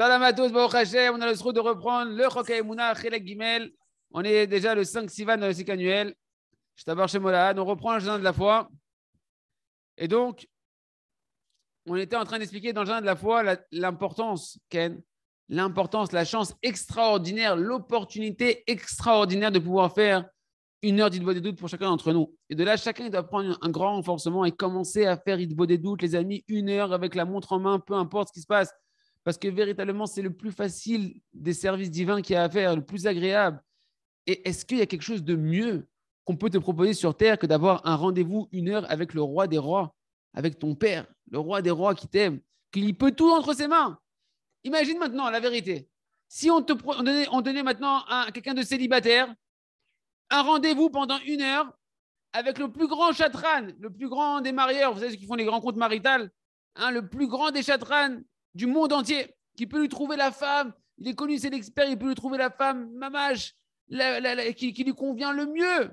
à tous, On a le droit de reprendre le khalak Gimel. On est déjà le 5 Sivan dans le cycle annuel. Je t'aborde chez On reprend le jardin de la foi. Et donc, on était en train d'expliquer dans le jardin de la foi l'importance, Ken, l'importance, la chance extraordinaire, l'opportunité extraordinaire de pouvoir faire une heure d'Idbo des doutes pour chacun d'entre nous. Et de là, chacun doit prendre un grand renforcement et commencer à faire Idbo des doutes, les amis, une heure avec la montre en main, peu importe ce qui se passe parce que véritablement, c'est le plus facile des services divins qu'il y a à faire, le plus agréable. Et est-ce qu'il y a quelque chose de mieux qu'on peut te proposer sur Terre que d'avoir un rendez-vous une heure avec le roi des rois, avec ton père, le roi des rois qui t'aime, qui y peut tout entre ses mains Imagine maintenant la vérité. Si on, te, donnait, maintenant à quelqu'un de célibataire un rendez-vous pendant une heure avec le plus grand chatran, le plus grand des marieurs, vous savez ceux qui font les grands comptes maritales, hein, le plus grand des chatranes, du monde entier, qui peut lui trouver la femme. Il est connu, c'est l'expert, il peut lui trouver la femme, mamage, qui, lui convient le mieux.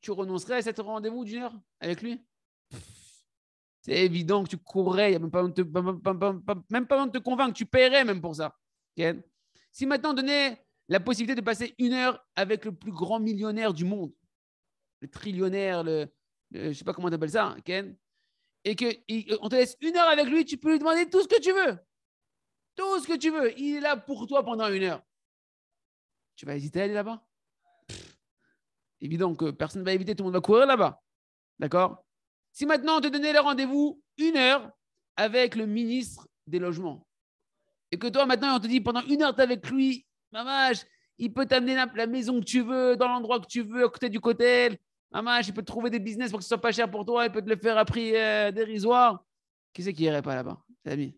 Tu renoncerais à cet rendez-vous d'une heure avec lui C'est évident que tu courrais, il n'y a même pas, de, pas besoin de te convaincre, tu paierais même pour ça. si maintenant on donnait la possibilité de passer une heure avec le plus grand millionnaire du monde, le trillionnaire, le, je ne sais pas comment tu appelles ça, Ken, hein, et qu'on euh, te laisse une heure avec lui, tu peux lui demander tout ce que tu veux. Tout ce que tu veux. Il est là pour toi pendant une heure. Tu vas hésiter à aller là-bas Évident que personne ne va éviter, tout le monde va courir là-bas. D'accord Si maintenant on te donnait le rendez-vous une heure avec le ministre des logements, et que toi maintenant on te dit pendant une heure, tu es avec lui, mamage, il peut t'amener la maison que tu veux, dans l'endroit que tu veux, à côté du hôtel. Ah, Maman, il peut te trouver des business pour que ce soit pas cher pour toi, il peut te le faire à prix euh, dérisoire. Qui c'est qui irait pas là-bas, Samy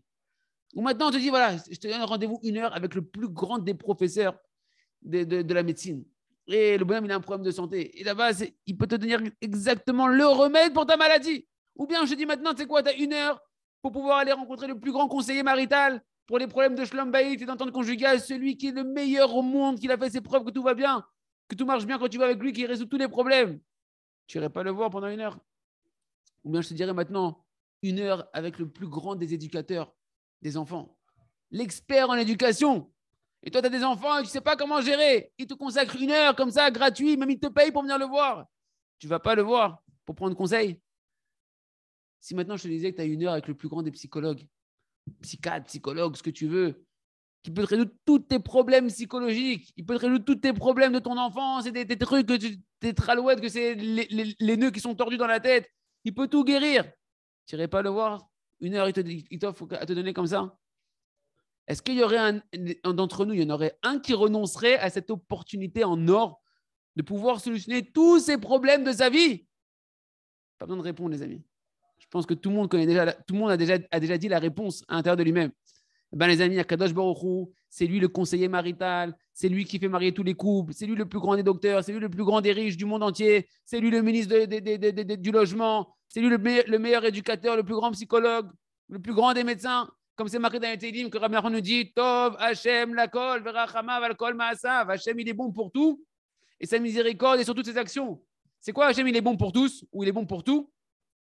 Ou maintenant, on te dit voilà, je te donne rendez-vous une heure avec le plus grand des professeurs de, la médecine. Et le bonhomme, il a un problème de santé. Et là-bas, il peut te donner exactement le remède pour ta maladie. Ou bien, je dis maintenant, tu sais quoi, tu as une heure pour pouvoir aller rencontrer le plus grand conseiller marital pour les problèmes de tu et d'entente conjugale, celui qui est le meilleur au monde, qui a fait ses preuves que tout va bien, que tout marche bien quand tu vas avec lui, qui résout tous les problèmes tu n'irais pas le voir pendant une heure. Ou bien je te dirais maintenant une heure avec le plus grand des éducateurs des enfants, l'expert en éducation. Et toi, tu as des enfants et tu ne sais pas comment gérer. Il te consacre une heure comme ça, gratuit, même il te paye pour venir le voir. Tu ne vas pas le voir pour prendre conseil. Si maintenant je te disais que tu as une heure avec le plus grand des psychologues, psychiatre, psychologue, ce que tu veux, qui peut te résoudre tous tes problèmes psychologiques, il peut te résoudre tous tes problèmes de ton enfance et des, trucs, que tu, tes tralouettes, que c'est les, nœuds qui sont tordus dans la tête. Il peut tout guérir. Tu n'irais pas le voir une heure, il t'offre à te donner comme ça Est-ce qu'il y aurait un, d'entre nous, il y en aurait un qui renoncerait à cette opportunité en or de pouvoir solutionner tous ses problèmes de sa vie Pas besoin de répondre, les amis. Je pense que tout le monde, connaît déjà, tout le monde a, déjà, a déjà dit la réponse à l'intérieur de lui-même. Ben, les amis, Akadosh Baruchou, c'est lui le conseiller marital, c'est lui qui fait marier tous les couples, c'est lui le plus grand des docteurs, c'est lui le plus grand des riches du monde entier, c'est lui le ministre du logement, c'est lui le, meilleur éducateur, le plus grand psychologue, le plus grand des médecins. Comme c'est marqué dans les Télim que Rabbi nous dit Tov, Hachem, Lakol, Verachama, Valkol, Maasav. Hachem, il est bon pour tout et sa miséricorde et sur toutes ses actions. C'est quoi Hachem, il est bon pour tous ou il est bon pour tout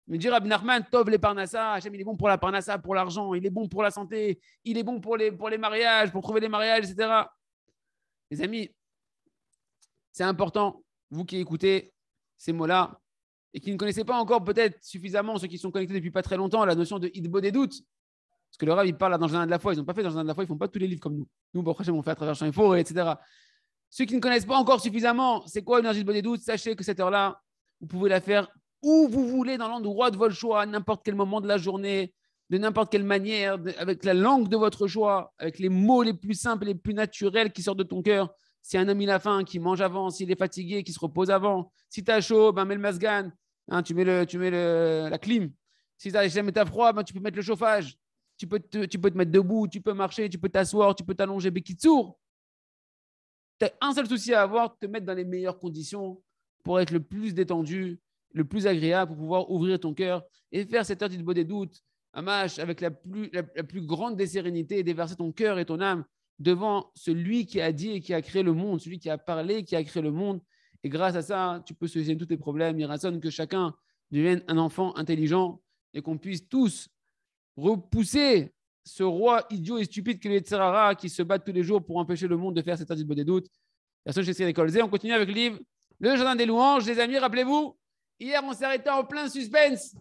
me dire Rabbi Tov les Parnassa, Hachem, il est bon pour la Parnassa, pour l'argent, il est bon pour la santé, il est bon pour les, pour les mariages, pour trouver les mariages, etc. Les amis, c'est important, vous qui écoutez ces mots-là et qui ne connaissez pas encore peut-être suffisamment ceux qui sont connectés depuis pas très longtemps, la notion de Hidbo des doutes. Parce que le Rav, il parle dans le jardin de la foi, ils n'ont pas fait dans le jardin de la foi, ils ne font pas tous les livres comme nous. Nous, prochain, on fait à travers champs et etc. Ceux qui ne connaissent pas encore suffisamment, c'est quoi une énergie de des doutes Sachez que cette heure-là, vous pouvez la faire où vous voulez, dans l'endroit de votre choix, à n'importe quel moment de la journée, de n'importe quelle manière, avec la langue de votre choix, avec les mots les plus simples et les plus naturels qui sortent de ton cœur. Si un ami a faim, qui mange avant, s'il est fatigué, qui se repose avant. Si tu as chaud, ben mets le masgan, hein, tu mets, le, tu mets la clim. Si tu as, froid, ben, tu peux mettre le chauffage. Tu peux, te, tu peux te mettre debout, tu peux marcher, tu peux t'asseoir, tu peux t'allonger, sourd. Tu as un seul souci à avoir, te mettre dans les meilleures conditions pour être le plus détendu le plus agréable pour pouvoir ouvrir ton cœur et faire cette heure de des doutes, Amash, avec la plus, la, plus grande des sérénités, et déverser ton cœur et ton âme devant celui qui a dit et qui a créé le monde, celui qui a parlé, qui a créé le monde. Et grâce à ça, tu peux solutionner tous tes problèmes. Il que chacun devienne un enfant intelligent et qu'on puisse tous repousser ce roi idiot et stupide que les qui se battent tous les jours pour empêcher le monde de faire cet heure des doutes. Personne On continue avec le livre Le Jardin des Louanges. Les amis, rappelez-vous, Hier, on s'est arrêté en plein suspense.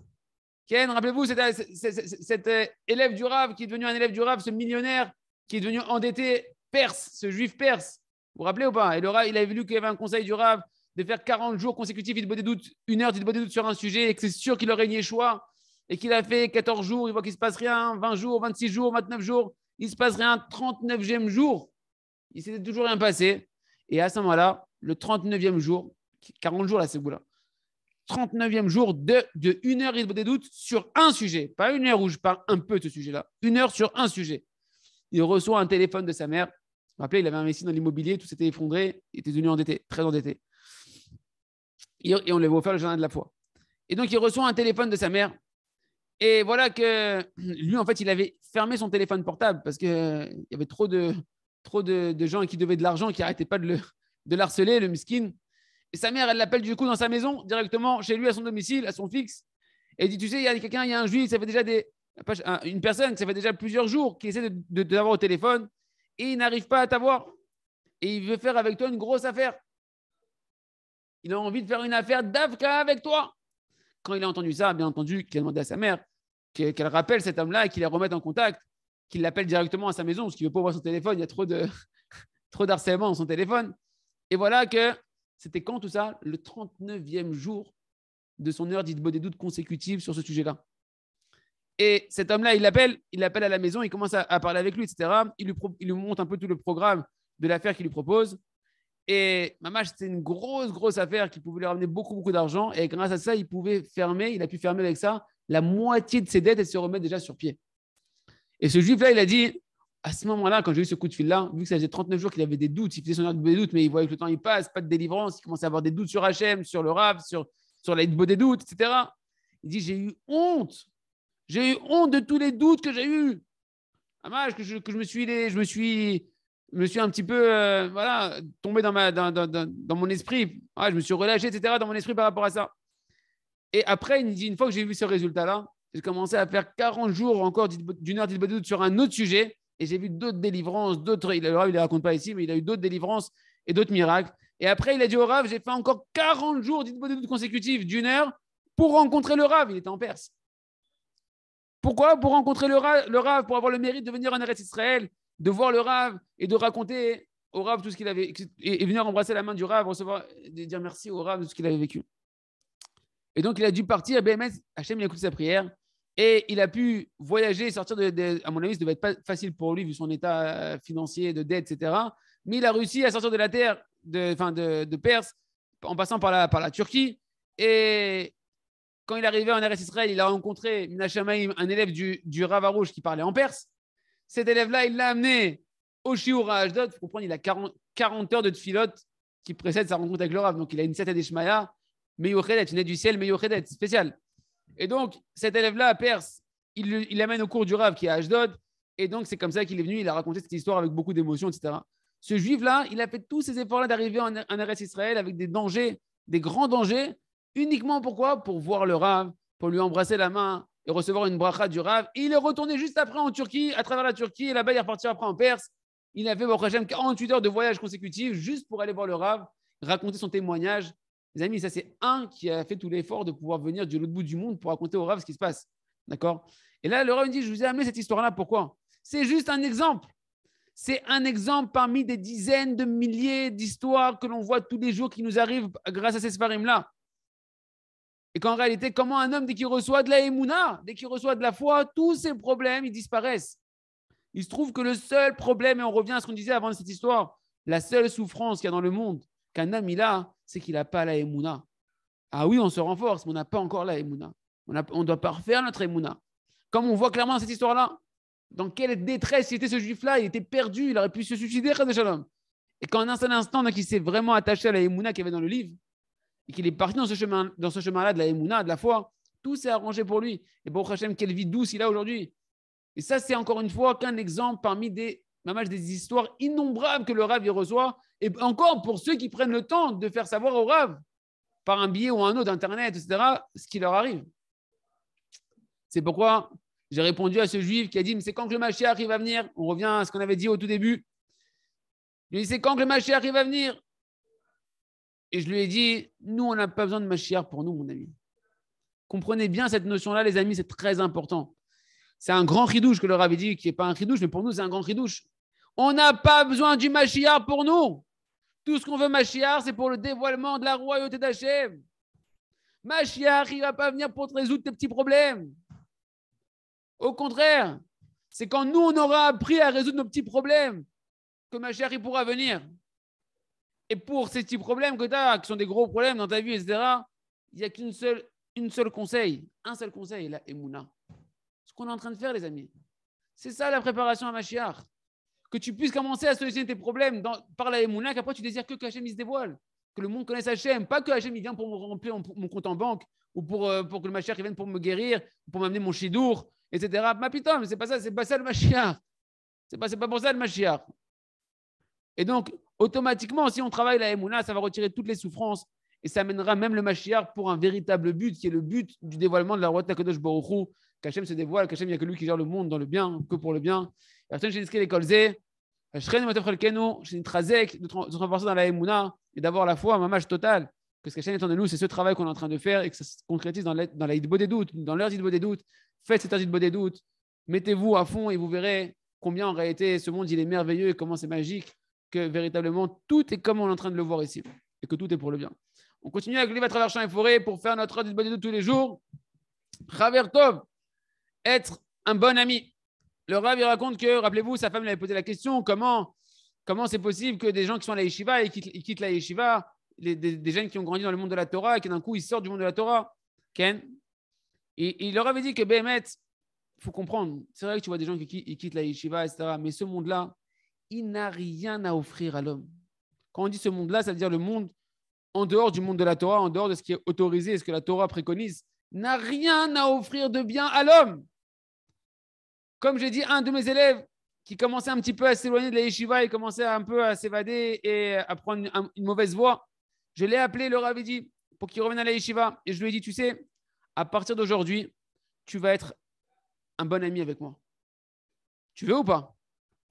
Ken, rappelez-vous, c'était cet euh, élève du Rav qui est devenu un élève du Rav, ce millionnaire qui est devenu endetté perse, ce juif perse. Vous vous rappelez ou pas Et le il avait lu qu'il y avait un conseil du Rav de faire 40 jours consécutifs, il des doutes, une heure, il des doutes sur un sujet et que c'est sûr qu'il aurait nié choix et qu'il a fait 14 jours, il voit qu'il ne se passe rien, 20 jours, 26 jours, 29 jours, il ne se passe rien, 39e jour, il s'était toujours rien passé. Et à ce moment-là, le 39e jour, 40 jours là, c'est bout là, 39e jour de, une heure des doutes sur un sujet. Pas une heure où je parle un peu de ce sujet-là. Une heure sur un sujet. Il reçoit un téléphone de sa mère. Vous rappelez, il avait investi dans l'immobilier, tout s'était effondré, il était devenu endetté, très endetté. Et on lui avait offert le jardin de la foi. Et donc, il reçoit un téléphone de sa mère. Et voilà que lui, en fait, il avait fermé son téléphone portable parce qu'il euh, y avait trop de, trop de, gens qui devaient de l'argent, qui n'arrêtaient pas de le de le miskin sa mère, elle l'appelle du coup dans sa maison, directement chez lui, à son domicile, à son fixe. Et dit, tu sais, il y a quelqu'un, il y a un juif, ça fait déjà des, une personne, ça fait déjà plusieurs jours qui essaie de, t'avoir au téléphone et il n'arrive pas à t'avoir. Et il veut faire avec toi une grosse affaire. Il a envie de faire une affaire d'Afka avec toi. Quand il a entendu ça, bien entendu, qu'il a demandé à sa mère qu'elle rappelle cet homme-là et qu'il la remette en contact, qu'il l'appelle directement à sa maison, parce qu'il ne veut pas voir son téléphone, il y a trop de trop d'harcèlement dans son téléphone. Et voilà que c'était quand tout ça Le 39e jour de son heure dite des doutes consécutive sur ce sujet-là. Et cet homme-là, il l'appelle, il l'appelle à la maison, il commence à, parler avec lui, etc. Il lui, il lui, montre un peu tout le programme de l'affaire qu'il lui propose. Et Mamash, c'était une grosse, grosse affaire qui pouvait lui ramener beaucoup, beaucoup d'argent. Et grâce à ça, il pouvait fermer, il a pu fermer avec ça la moitié de ses dettes et se remettre déjà sur pied. Et ce juif-là, il a dit à ce moment-là, quand j'ai eu ce coup de fil-là, vu que ça faisait 39 jours qu'il avait des doutes, il faisait son heure de doutes, mais il voyait que le temps il passe, pas de délivrance, il commençait à avoir des doutes sur HM, sur le rap sur, sur l'aide des doutes, etc. Il dit J'ai eu honte. J'ai eu honte de tous les doutes que j'ai eus. Ah, que je, que je me suis. je me suis me suis un petit peu euh, voilà, tombé dans, ma, dans, dans, dans mon esprit. Ah, je me suis relâché, etc., dans mon esprit par rapport à ça. Et après, il dit, une fois que j'ai vu ce résultat-là, j'ai commencé à faire 40 jours encore d'une heure de doutes sur un autre sujet et j'ai vu d'autres délivrances, d'autres. Il, le les il raconte pas ici, mais il a eu d'autres délivrances et d'autres miracles. Et après, il a dit au Rav J'ai fait encore 40 jours d'hypnose consécutive d'une heure pour rencontrer le Rav. Il était en Perse. Pourquoi Pour rencontrer le Rav, le pour avoir le mérite de venir en Eretz Israël, de voir le Rav et de raconter au Rav tout ce qu'il avait. Et, venir embrasser la main du Rav, recevoir, de dire merci au Rav de ce qu'il avait vécu. Et donc, il a dû partir. à BMS, ben, Hachem, il écoute sa prière. Et il a pu voyager, sortir de, À mon avis, ça devait être pas facile pour lui, vu son état euh, financier, de dette, etc. Mais il a réussi à sortir de la terre, de, enfin de, Perse, en passant par la, par la Turquie. Et quand il est arrivé en arès Israël, il a rencontré Minachamaïm, un élève du, du Rava qui parlait en perse. Cet élève-là, il l'a amené au Shiur à Ashdod. Il comprendre, il a 40, heures de filote qui précède sa rencontre avec le Rav. Donc, il a une des mais Yochedet, une aide du ciel, Yochedet, spécial. Et donc, cet élève-là à Perse, il l'amène au cours du Rav qui est à Ashdod. Et donc, c'est comme ça qu'il est venu. Il a raconté cette histoire avec beaucoup d'émotion, etc. Ce juif-là, il a fait tous ces efforts-là d'arriver en, en Israël avec des dangers, des grands dangers, uniquement pourquoi Pour voir le Rav, pour lui embrasser la main et recevoir une bracha du Rav. il est retourné juste après en Turquie, à travers la Turquie. Et là-bas, il est reparti après en Perse. Il a fait, 48 heures de voyage consécutif juste pour aller voir le Rav, raconter son témoignage les amis, ça, c'est un qui a fait tout l'effort de pouvoir venir du l'autre bout du monde pour raconter au rave ce qui se passe. D'accord Et là, le rave dit Je vous ai amené cette histoire-là. Pourquoi C'est juste un exemple. C'est un exemple parmi des dizaines de milliers d'histoires que l'on voit tous les jours qui nous arrivent grâce à ces sparim là Et qu'en réalité, comment un homme, dès qu'il reçoit de la émouna, dès qu'il reçoit de la foi, tous ses problèmes, ils disparaissent. Il se trouve que le seul problème, et on revient à ce qu'on disait avant de cette histoire, la seule souffrance qu'il y a dans le monde, qu'un homme il a, c'est qu'il n'a pas la Ah oui, on se renforce, mais on n'a pas encore la Emouna. On, a, on doit refaire notre Emouna. Comme on voit clairement cette histoire-là, dans quelle détresse était ce juif-là, il était perdu, il aurait pu se suicider, Et quand en un seul instant, il s'est vraiment attaché à la Emouna qu'il y avait dans le livre, et qu'il est parti dans ce, chemin, dans ce chemin-là de la de la foi, tout s'est arrangé pour lui. Et pour Hachem, quelle vie douce il a aujourd'hui. Et ça, c'est encore une fois qu'un exemple parmi des des histoires innombrables que le Rave y reçoit. Et encore pour ceux qui prennent le temps de faire savoir au Rave par un billet ou un autre, Internet, etc., ce qui leur arrive. C'est pourquoi j'ai répondu à ce juif qui a dit Mais c'est quand que le machia arrive à venir On revient à ce qu'on avait dit au tout début. Je lui ai dit C'est quand que le machia arrive à venir Et je lui ai dit Nous, on n'a pas besoin de machia pour nous, mon ami. Comprenez bien cette notion-là, les amis, c'est très important. C'est un grand ridouche que le avait dit, qui n'est pas un ridouche, mais pour nous, c'est un grand ridouche. On n'a pas besoin du machia pour nous. Tout ce qu'on veut, Mashiach, c'est pour le dévoilement de la royauté d'Hachem. Mashiach, il ne va pas venir pour te résoudre tes petits problèmes. Au contraire, c'est quand nous, on aura appris à résoudre nos petits problèmes que Mashiach, il pourra venir. Et pour ces petits problèmes que tu as, qui sont des gros problèmes dans ta vie, etc., il n'y a qu'une seule, une seule conseil, un seul conseil, là, Emouna. Ce qu'on est en train de faire, les amis. C'est ça la préparation à Mashiach que tu puisses commencer à solutionner tes problèmes dans, par la Emouna, qu'après tu désires que, Hachem se dévoile, que le monde connaisse Hachem, pas que Hachem il vient pour me remplir mon compte en banque ou pour, euh, pour que le Mashiach vienne pour me guérir, pour m'amener mon chidour, etc. Ma putain, mais c'est pas ça, c'est pas ça le Mashiach. C'est pas, pas pour ça le Mashiach. Et donc, automatiquement, si on travaille la Emouna, ça va retirer toutes les souffrances et ça amènera même le Mashiach pour un véritable but, qui est le but du dévoilement de la Roi Kadosh Baruch Hu, se dévoile, Hachem il n'y a que lui qui gère le monde dans le bien, que pour le bien. Personne chez Niskele Kolze, Shren je de se renforcer dans la Emouna et d'avoir la foi, un total. Que ce qui est en nous, c'est ce travail qu'on est en train de faire et que ça se concrétise dans la, dans des doutes, dans leur des doutes. Faites cette heure des doutes, mettez-vous à fond et vous verrez combien en réalité ce monde il est merveilleux et comment c'est magique que véritablement tout est comme on est en train de le voir ici et que tout est pour le bien. On continue avec glisser à travers champs et forêts pour faire notre des doutes tous les jours. Tov, être un bon ami le Rav, il raconte que, rappelez-vous, sa femme lui avait posé la question comment comment c'est possible que des gens qui sont à la yeshiva et quittent, quittent la yeshiva, des, jeunes qui ont grandi dans le monde de la Torah et qui d'un coup ils sortent du monde de la Torah Ken Il leur avait dit que Behemet, il faut comprendre, c'est vrai que tu vois des gens qui quittent la yeshiva, etc. Mais ce monde-là, il n'a rien à offrir à l'homme. Quand on dit ce monde-là, ça veut dire le monde en dehors du monde de la Torah, en dehors de ce qui est autorisé, ce que la Torah préconise, n'a rien à offrir de bien à l'homme. Comme j'ai dit, un de mes élèves qui commençait un petit peu à s'éloigner de la yeshiva, il commençait un peu à s'évader et à prendre une mauvaise voie. Je l'ai appelé, le avait dit, pour qu'il revienne à la yeshiva. Et je lui ai dit, tu sais, à partir d'aujourd'hui, tu vas être un bon ami avec moi. Tu veux ou pas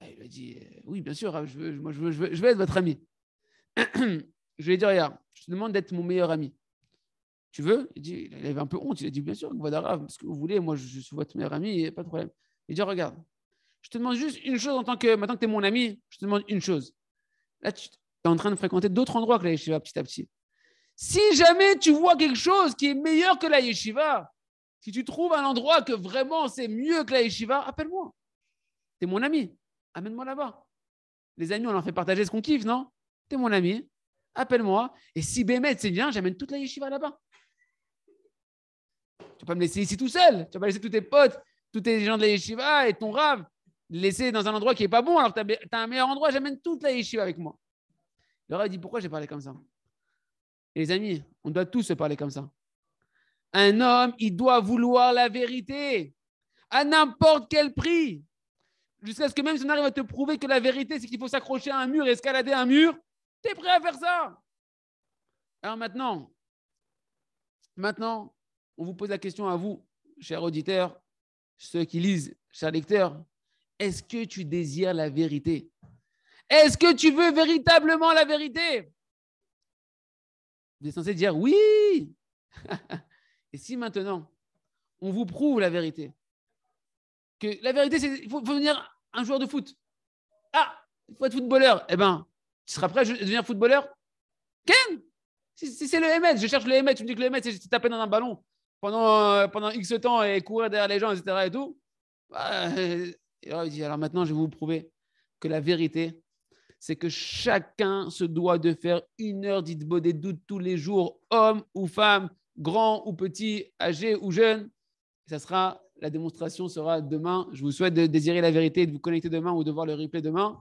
Il lui a dit, euh, oui, bien sûr, je veux, je, veux, être votre ami. je lui ai dit, regarde, je te demande d'être mon meilleur ami. Tu veux il, dit, il avait un peu honte, il a dit, bien sûr, Rav, parce que vous voulez, moi, je suis votre meilleur ami, pas de problème. Il dit Regarde, je te demande juste une chose en tant que. Maintenant que tu es mon ami, je te demande une chose. Là, tu es en train de fréquenter d'autres endroits que la yeshiva petit à petit. Si jamais tu vois quelque chose qui est meilleur que la yeshiva, si tu trouves un endroit que vraiment c'est mieux que la yeshiva, appelle-moi. Tu es mon ami. Amène-moi là-bas. Les amis, on leur fait partager ce qu'on kiffe, non Tu es mon ami. Appelle-moi. Et si Bémet, c'est bien, j'amène toute la yeshiva là-bas. Tu ne vas pas me laisser ici tout seul. Tu ne vas pas laisser tous tes potes tous les gens de la yeshiva et ton rave, laisser dans un endroit qui n'est pas bon, alors tu as, un meilleur endroit, j'amène toute la yeshiva avec moi. Le rave dit Pourquoi j'ai parlé comme ça les amis, on doit tous se parler comme ça. Un homme, il doit vouloir la vérité à n'importe quel prix. Jusqu'à ce que même si on arrive à te prouver que la vérité, c'est qu'il faut s'accrocher à un mur, escalader un mur, tu es prêt à faire ça. Alors maintenant, maintenant, on vous pose la question à vous, chers auditeurs, ceux qui lisent, chers lecteurs, est-ce que tu désires la vérité Est-ce que tu veux véritablement la vérité Vous êtes censé dire oui. Et si maintenant, on vous prouve la vérité, que la vérité, c'est il faut, devenir un joueur de foot. Ah, il faut être footballeur. Eh bien, tu seras prêt à devenir footballeur Ken Si, c'est le MS, je cherche le MS, tu me dis que le MS, c'est taper dans un ballon pendant, euh, pendant X temps et courir derrière les gens, etc. Et tout. Bah, euh, alors, maintenant, je vais vous prouver que la vérité, c'est que chacun se doit de faire une heure et doute tous les jours, homme ou femme, grand ou petit, âgé ou jeune. ça sera, la démonstration sera demain. Je vous souhaite de désirer la vérité de vous connecter demain ou de voir le replay demain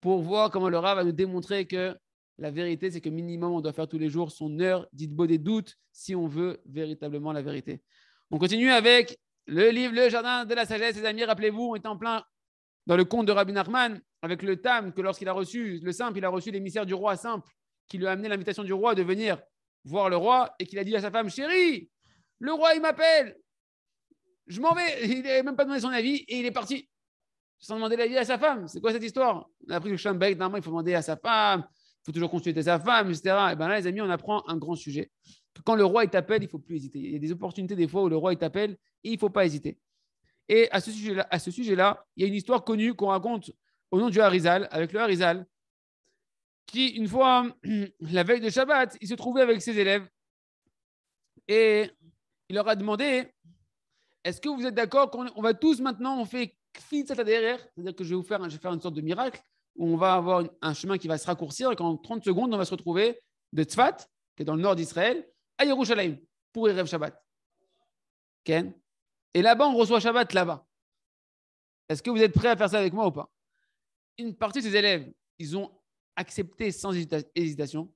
pour voir comment le Rav va nous démontrer que la vérité, c'est que minimum, on doit faire tous les jours son heure dites-vous des doutes si on veut véritablement la vérité. On continue avec le livre Le Jardin de la Sagesse. Les amis, rappelez-vous, on est en plein dans le conte de Rabbi Nachman avec le Tam, que lorsqu'il a reçu le simple, il a reçu l'émissaire du roi simple qui lui a amené l'invitation du roi de venir voir le roi et qu'il a dit à sa femme Chérie, le roi, il m'appelle. Je m'en vais. Il n'avait même pas demandé son avis et il est parti sans demander l'avis à sa femme. C'est quoi cette histoire On a appris que le Shambek, normalement, il faut demander à sa femme faut toujours consulter sa femme, etc. Et bien là, les amis, on apprend un grand sujet. Quand le roi t'appelle, il faut plus hésiter. Il y a des opportunités des fois où le roi t'appelle et il faut pas hésiter. Et à ce sujet-là, sujet il y a une histoire connue qu'on raconte au nom du Harizal avec le Harizal, qui une fois la veille de Shabbat, il se trouvait avec ses élèves et il leur a demandé est-ce que vous êtes d'accord qu'on va tous maintenant on fait ça derrière, c'est-à-dire que je vais vous faire, je vais faire une sorte de miracle où on va avoir un chemin qui va se raccourcir et qu'en 30 secondes, on va se retrouver de Tzfat, qui est dans le nord d'Israël, à Yerushalayim, pour Erev Shabbat. Ken Et là-bas, on reçoit Shabbat là-bas. Est-ce que vous êtes prêts à faire ça avec moi ou pas Une partie de ces élèves, ils ont accepté sans hésitation.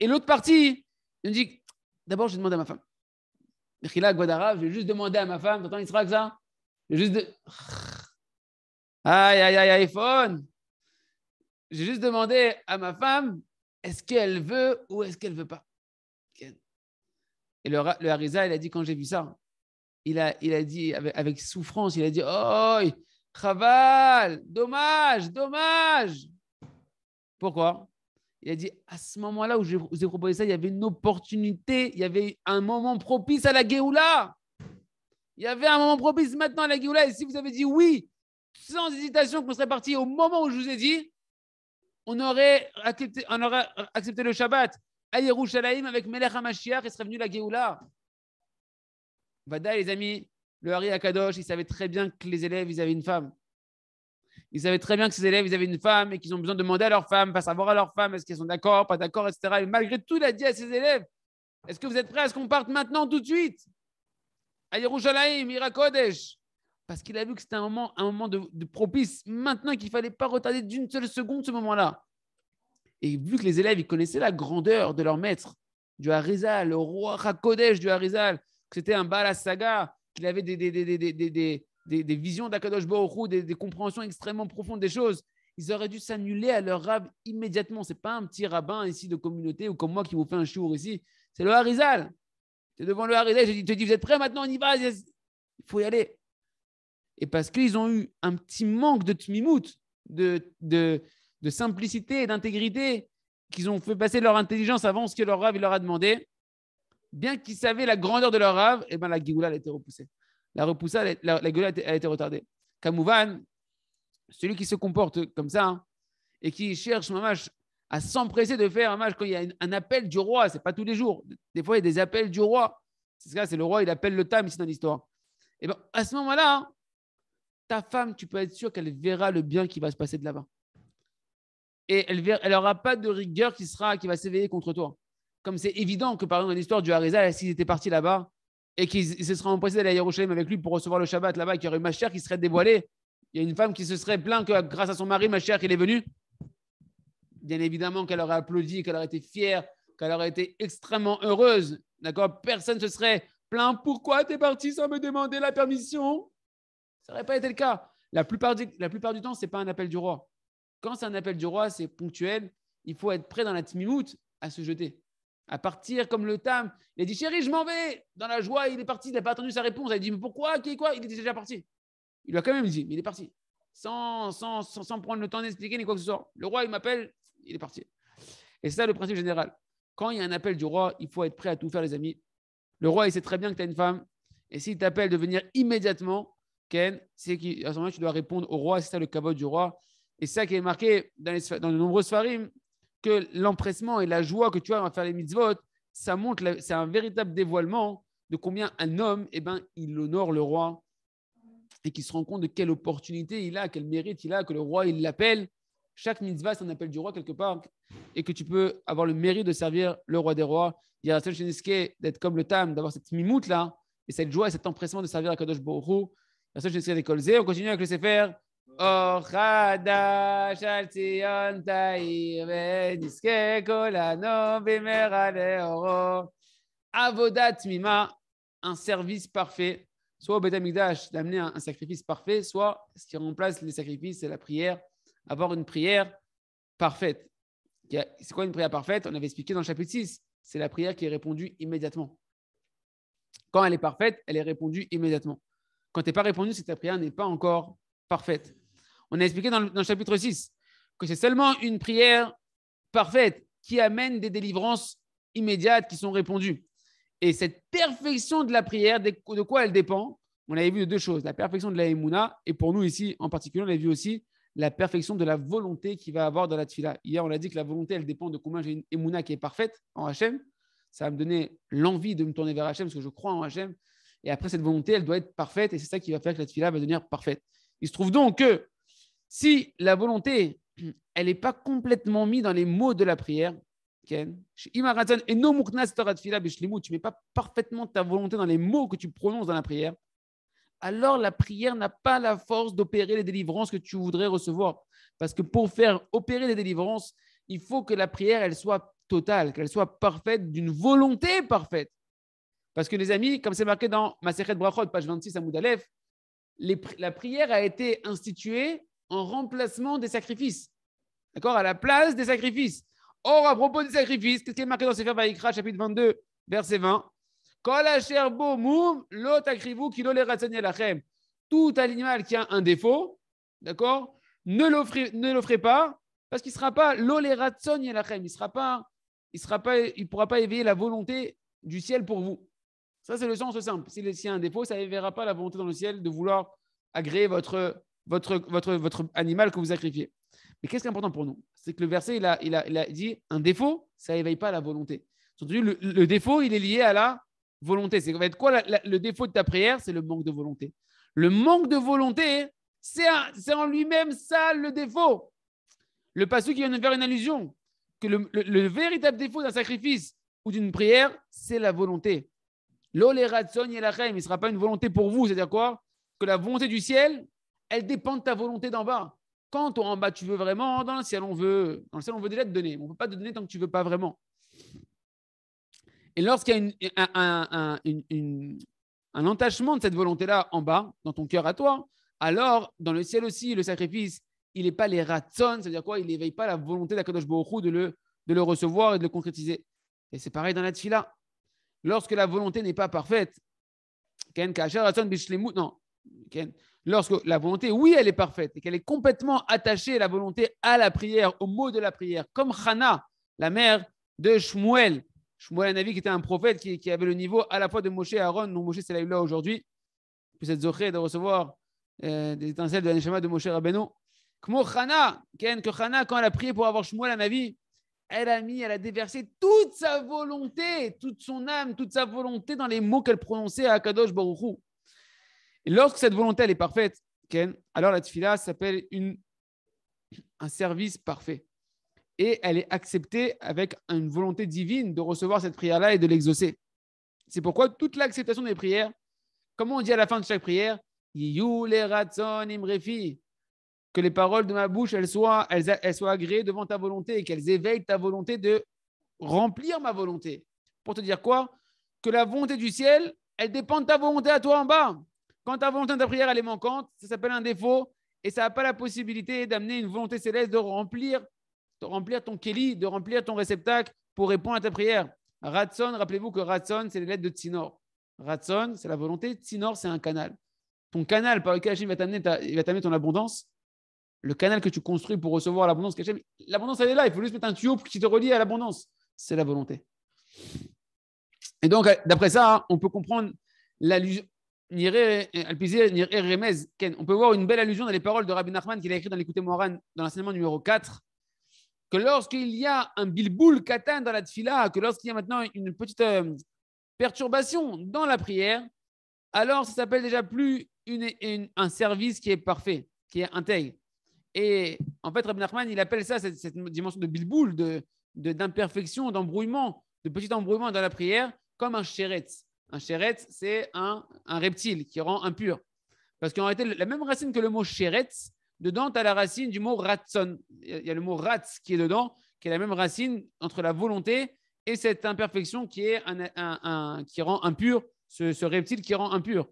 Et l'autre partie, ils me dit d'abord, je vais demander à ma femme. je vais juste demander à ma femme, t'entends, il sera que ça Je juste. De... Aïe, aïe, aïe, iPhone j'ai juste demandé à ma femme, est-ce qu'elle veut ou est-ce qu'elle veut pas Et le, Harisa, il a dit, quand j'ai vu ça, il a, il a dit avec, souffrance, il a dit, oh, Khaval, dommage, dommage. Pourquoi il a dit, à ce moment-là où je vous ai proposé ça, il y avait une opportunité, il y avait un moment propice à la Géoula. Il y avait un moment propice maintenant à la Géoula. Et si vous avez dit oui, sans hésitation, qu'on serait parti au moment où je vous ai dit, on aurait accepté, le Shabbat à Yerushalayim avec Melech HaMashiach et serait venu la Géoula. Vada, les amis, le Hari Akadosh, il savait très bien que les élèves, ils avaient une femme. Il savaient très bien que ces élèves, ils avaient une femme et qu'ils ont besoin de demander à leur femme, pas savoir à leur femme, est-ce qu'ils sont d'accord, pas d'accord, etc. Et malgré tout, il a dit à ses élèves, est-ce que vous êtes prêts à ce qu'on parte maintenant tout de suite à Yerushalayim, Irakodesh parce qu'il a vu que c'était un moment, un moment de, propice maintenant qu'il ne fallait pas retarder d'une seule seconde ce moment-là. Et vu que les élèves, ils connaissaient la grandeur de leur maître, du Harizal, le roi Hakodesh du Harizal, que c'était un Balasaga, Saga, qu'il avait des, des, visions d'Akadosh Baruch des, compréhensions extrêmement profondes des choses, ils auraient dû s'annuler à leur rab immédiatement. Ce n'est pas un petit rabbin ici de communauté ou comme moi qui vous fait un chour ici. C'est le Harizal. C'est devant le Harizal. Je dis, te dis, vous êtes prêts maintenant On y va. Il faut y aller et parce qu'ils ont eu un petit manque de tmimout, de, de, simplicité d'intégrité, qu'ils ont fait passer leur intelligence avant ce que leur rave leur a demandé, bien qu'ils savaient la grandeur de leur rave, et eh ben la guioula a été repoussée. La repoussa, la, a été retardée. Kamouvan, celui qui se comporte comme ça hein, et qui cherche à s'empresser de faire un match quand il y a un appel du roi, c'est pas tous les jours. Des fois, il y a des appels du roi. C'est ça, c'est le roi, il appelle le tam ici dans l'histoire. Et eh ben, à ce moment-là, ta femme, tu peux être sûr qu'elle verra le bien qui va se passer de là-bas. Et elle n'aura elle pas de rigueur qui, sera, qui va s'éveiller contre toi. Comme c'est évident que, par exemple, dans l'histoire du Harizal, s'il était parti là-bas et qu'ils se serait empressés d'aller à Yerushalayim avec lui pour recevoir le Shabbat là-bas et qu'il y aurait ma chère qui serait dévoilée, il y a une femme qui se serait plainte que grâce à son mari, ma chère, qu'il est venu. Bien évidemment qu'elle aurait applaudi, qu'elle aurait été fière, qu'elle aurait été extrêmement heureuse. D'accord Personne ne se serait plaint. Pourquoi tu es parti sans me demander la permission ça n'aurait pas été le cas. La plupart du, temps, ce n'est pas un appel du roi. Quand c'est un appel du roi, c'est ponctuel. Il faut être prêt dans la timimout à se jeter, à partir comme le tam. Il a dit Chérie, je m'en vais. Dans la joie, il est parti. Il n'a pas attendu sa réponse. Il a dit Mais pourquoi Qui quoi Il était déjà parti. Il lui a quand même dit Mais il est parti. Sans, prendre le temps d'expliquer ni quoi que ce soit. Le roi, il m'appelle. Il est parti. Et c'est ça le principe général. Quand il y a un appel du roi, il faut être prêt à tout faire, les amis. Le roi, il sait très bien que tu as une femme. Et s'il t'appelle de venir immédiatement, Ken, c'est qu'à ce moment-là, tu dois répondre au roi, c'est ça le cabot du roi. Et ça qui est marqué dans, de nombreuses farim, que l'empressement et la joie que tu as à faire les mitzvot, ça montre, c'est un véritable dévoilement de combien un homme, eh ben, il honore le roi et qu'il se rend compte de quelle opportunité il a, quel mérite il a, que le roi, il l'appelle. Chaque mitzvah, c'est un appel du roi quelque part et que tu peux avoir le mérite de servir le roi des rois. Il y a la seule d'être comme le Tam, d'avoir cette mimoute là et cette joie et cet empressement de servir à Kadosh Borou la seule chose essayer On continue avec le Sefer. Mima, un service parfait. Soit au Betamikdash d'amener un, un sacrifice parfait, soit ce qui remplace les sacrifices, c'est la prière. Avoir une prière parfaite. C'est quoi une prière parfaite On avait expliqué dans le chapitre 6. C'est la prière qui est répondue immédiatement. Quand elle est parfaite, elle est répondue immédiatement quand tu n'es pas répondu, c'est ta prière n'est pas encore parfaite. On a expliqué dans le, chapitre 6 que c'est seulement une prière parfaite qui amène des délivrances immédiates qui sont répondues. Et cette perfection de la prière, de quoi elle dépend On l'avait vu de deux choses, la perfection de la Emouna, et pour nous ici en particulier, on l'avait vu aussi la perfection de la volonté qui va avoir dans la tfila. Hier, on a dit que la volonté, elle dépend de combien j'ai une Emouna qui est parfaite en Hachem. Ça va me donner l'envie de me tourner vers Hachem, parce que je crois en Hachem. Et après, cette volonté, elle doit être parfaite. Et c'est ça qui va faire que la fila va devenir parfaite. Il se trouve donc que si la volonté, elle n'est pas complètement mise dans les mots de la prière, tu ne mets pas parfaitement ta volonté dans les mots que tu prononces dans la prière, alors la prière n'a pas la force d'opérer les délivrances que tu voudrais recevoir. Parce que pour faire opérer les délivrances, il faut que la prière, elle soit totale, qu'elle soit parfaite, d'une volonté parfaite. Parce que les amis, comme c'est marqué dans Maseret Brachot, page 26 à Moudalef, la prière a été instituée en remplacement des sacrifices. D'accord À la place des sacrifices. Or, à propos des sacrifices, qu'est-ce qui est marqué dans Sefer Vaikra, chapitre 22, verset 20 tout animal qui a un défaut, d'accord, ne l'offrez pas parce qu'il ne sera pas il sera pas, il sera pas, il pourra pas éveiller la volonté du ciel pour vous. Ça, c'est le sens simple. S'il si y a un défaut, ça verra pas la volonté dans le ciel de vouloir agréer votre, votre, votre, votre animal que vous sacrifiez. Mais qu'est-ce qui est important pour nous C'est que le verset, il a, il, a, dit un défaut, ça n'éveille pas la volonté. Surtout, le défaut, il est lié à la volonté. C'est être quoi le défaut de ta prière C'est le manque de volonté. Le manque de volonté, c'est en lui-même ça le défaut. Le passage qui vient de faire une allusion, que le véritable défaut d'un sacrifice ou d'une prière, c'est la volonté. Lo et la reine, il ne sera pas une volonté pour vous. C'est-à-dire quoi Que la volonté du ciel, elle dépend de ta volonté d'en bas. Quand en bas tu veux vraiment, dans le ciel on veut, dans le ciel on veut déjà te donner. On ne peut pas te donner tant que tu ne veux pas vraiment. Et lorsqu'il y a un, entachement de cette volonté-là en bas, dans ton cœur à toi, alors dans le ciel aussi, le sacrifice, il n'est pas les c'est-à-dire quoi Il n'éveille pas la volonté d'Akadosh Baruch de le, de le recevoir et de le concrétiser. Et c'est pareil dans la Tchila lorsque la volonté n'est pas parfaite, Ken non, lorsque la volonté, oui, elle est parfaite et qu'elle est complètement attachée, la volonté, à la prière, au mot de la prière, comme Hana la mère de Shmuel. Shmuel Navi, qui était un prophète qui, avait le niveau à la fois de Moshe et Aaron, dont Moshe, c'est là, aujourd'hui, puis être de recevoir euh, des étincelles de de Moshe Rabbeinu. Hana, Ken, quand elle a prié pour avoir Shmuel Navi elle a mis, elle a déversé toute sa volonté, toute son âme, toute sa volonté dans les mots qu'elle prononçait à Akadosh Baruchu. Et lorsque cette volonté, elle est parfaite, Ken, alors la tfila s'appelle un service parfait. Et elle est acceptée avec une volonté divine de recevoir cette prière-là et de l'exaucer. C'est pourquoi toute l'acceptation des prières, comme on dit à la fin de chaque prière, le imrefi, que les paroles de ma bouche, elles soient, elles, soient agréées devant ta volonté et qu'elles éveillent ta volonté de remplir ma volonté. Pour te dire quoi Que la volonté du ciel, elle dépend de ta volonté à toi en bas. Quand ta volonté de ta prière, elle est manquante, ça s'appelle un défaut et ça n'a pas la possibilité d'amener une volonté céleste de remplir, remplir ton kelly, de remplir ton réceptacle pour répondre à ta prière. Ratson, rappelez-vous que Ratson, c'est les lettres de Tsinor. Ratson, c'est la volonté. Tsinor, c'est un canal. Ton canal par lequel il va t'amener ton abondance, le canal que tu construis pour recevoir l'abondance cachée, l'abondance, elle est là. Il faut juste mettre un tuyau qui te relie à l'abondance. C'est la volonté. Et donc, d'après ça, hein, on peut comprendre l'allusion. Euh, on peut voir une belle allusion dans les paroles de Rabbi Nachman qu'il a écrit dans l'écouté Moran, dans l'enseignement numéro 4, que lorsqu'il y a un bilboul katan dans la tfila, que lorsqu'il y a maintenant une petite euh, perturbation dans la prière, alors ça s'appelle déjà plus un service qui est parfait, qui est intègre. Et en fait, Rabbi Nachman, il appelle ça cette, dimension de bilboul, d'imperfection, de, d'imperfection, d'embrouillement, de petit embrouillement dans la prière, comme un chéretz. Un chéretz, c'est un, reptile qui rend impur. Parce qu'en réalité, la même racine que le mot chéretz, dedans, tu as la racine du mot ratson. Il y a le mot ratz qui est dedans, qui est la même racine entre la volonté et cette imperfection qui, est qui rend impur, ce, reptile qui rend impur.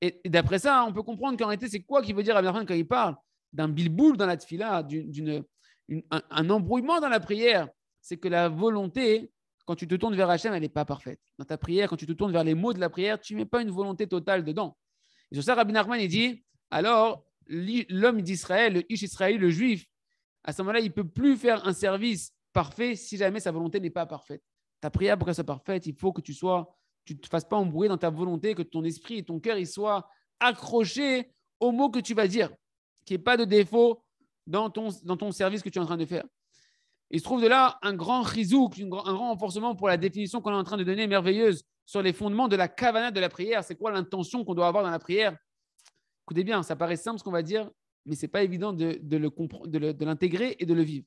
Et, d'après ça, on peut comprendre qu'en réalité, c'est quoi qui veut dire Rabbi Nachman quand il parle d'un bilboul dans la tfila, d'une, un, embrouillement dans la prière, c'est que la volonté, quand tu te tournes vers Hachem, elle n'est pas parfaite. Dans ta prière, quand tu te tournes vers les mots de la prière, tu ne mets pas une volonté totale dedans. Et sur ça, Rabbi Nachman, il dit, alors, l'homme d'Israël, le Ish Israël, le Juif, à ce moment-là, il peut plus faire un service parfait si jamais sa volonté n'est pas parfaite. Ta prière, pour qu'elle soit parfaite, il faut que tu sois, tu ne te fasses pas embrouiller dans ta volonté, que ton esprit et ton cœur, ils soient accrochés aux mots que tu vas dire qu'il n'y ait pas de défaut dans ton, dans ton service que tu es en train de faire. Il se trouve de là un grand rizouk, un grand renforcement pour la définition qu'on est en train de donner merveilleuse sur les fondements de la kavana de la prière. C'est quoi l'intention qu'on doit avoir dans la prière Écoutez bien, ça paraît simple ce qu'on va dire, mais ce n'est pas évident de, de l'intégrer et de le vivre.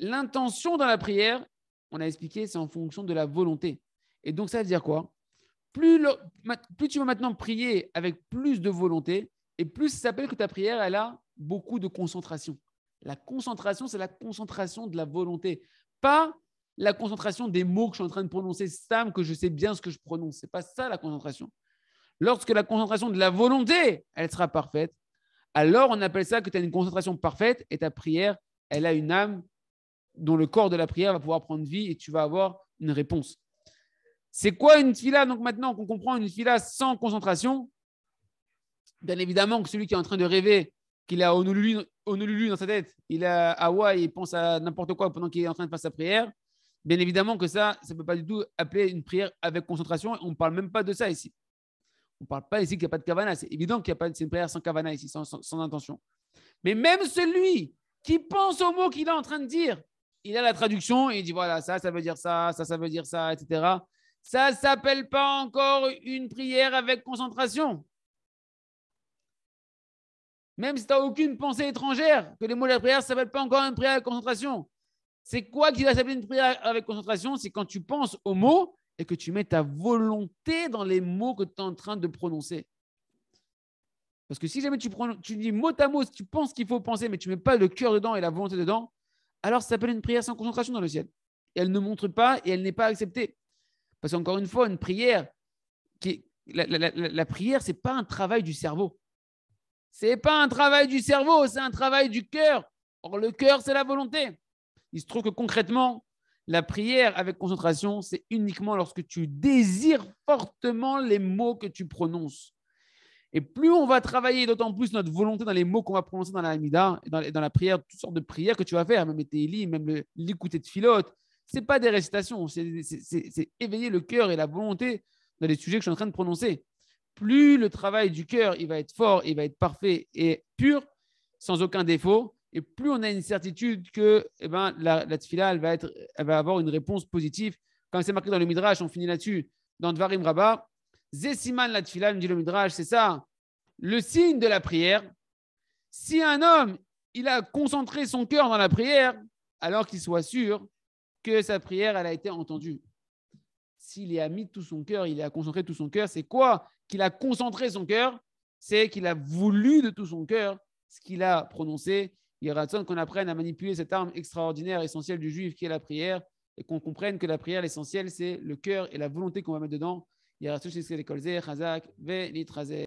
L'intention dans la prière, on a expliqué, c'est en fonction de la volonté. Et donc, ça veut dire quoi plus, plus tu vas maintenant prier avec plus de volonté, et plus ça s'appelle que ta prière, elle a beaucoup de concentration. La concentration, c'est la concentration de la volonté, pas la concentration des mots que je suis en train de prononcer, Sam, que je sais bien ce que je prononce. C'est pas ça la concentration. Lorsque la concentration de la volonté, elle sera parfaite, alors on appelle ça que tu as une concentration parfaite et ta prière, elle a une âme dont le corps de la prière va pouvoir prendre vie et tu vas avoir une réponse. C'est quoi une fila Donc maintenant qu'on comprend une fila sans concentration, Bien évidemment que celui qui est en train de rêver qu'il a Honolulu, Honolulu, dans sa tête, il a et il pense à n'importe quoi pendant qu'il est en train de faire sa prière, bien évidemment que ça, ça ne peut pas du tout appeler une prière avec concentration. On ne parle même pas de ça ici. On ne parle pas ici qu'il n'y a pas de kavana. C'est évident qu'il n'y a pas une prière sans kavana ici, sans, intention. Mais même celui qui pense aux mots qu'il est en train de dire, il a la traduction et il dit voilà, ça, ça veut dire ça, ça, ça veut dire ça, etc. Ça ne s'appelle pas encore une prière avec concentration. Même si tu n'as aucune pensée étrangère, que les mots de la prière ne s'appellent pas encore une prière avec concentration. C'est quoi qui va s'appeler une prière avec concentration C'est quand tu penses aux mots et que tu mets ta volonté dans les mots que tu es en train de prononcer. Parce que si jamais tu, tu dis mot à mot tu penses qu'il faut penser, mais tu ne mets pas le cœur dedans et la volonté dedans, alors ça s'appelle une prière sans concentration dans le ciel. Et elle ne montre pas et elle n'est pas acceptée. Parce qu'encore une fois, une prière, la, la, prière, ce n'est pas un travail du cerveau n'est pas un travail du cerveau, c'est un travail du cœur. Or, le cœur, c'est la volonté. Il se trouve que concrètement, la prière avec concentration, c'est uniquement lorsque tu désires fortement les mots que tu prononces. Et plus on va travailler, d'autant plus notre volonté dans les mots qu'on va prononcer dans la Hamida, dans, la prière, toutes sortes de prières que tu vas faire, même les même l'écouter de philote. Ce pas des récitations, c'est éveiller le cœur et la volonté dans les sujets que je suis en train de prononcer plus le travail du cœur, il va être fort, il va être parfait et pur, sans aucun défaut, et plus on a une certitude que eh ben, la, la tfila, va, être, va avoir une réponse positive. Comme c'est marqué dans le Midrash, on finit là-dessus, dans Dvarim Rabbah, Zessiman la tfila, nous dit le Midrash, c'est ça, le signe de la prière. Si un homme, il a concentré son cœur dans la prière, alors qu'il soit sûr que sa prière, elle a été entendue s'il est a mis tout son cœur, il a concentré tout son cœur, c'est quoi qu'il a concentré son cœur C'est qu'il a voulu de tout son cœur ce qu'il a prononcé. Il y raison qu'on apprenne à manipuler cette arme extraordinaire, essentielle du juif qui est la prière, et qu'on comprenne que la prière, l'essentiel, c'est le cœur et la volonté qu'on va mettre dedans. Il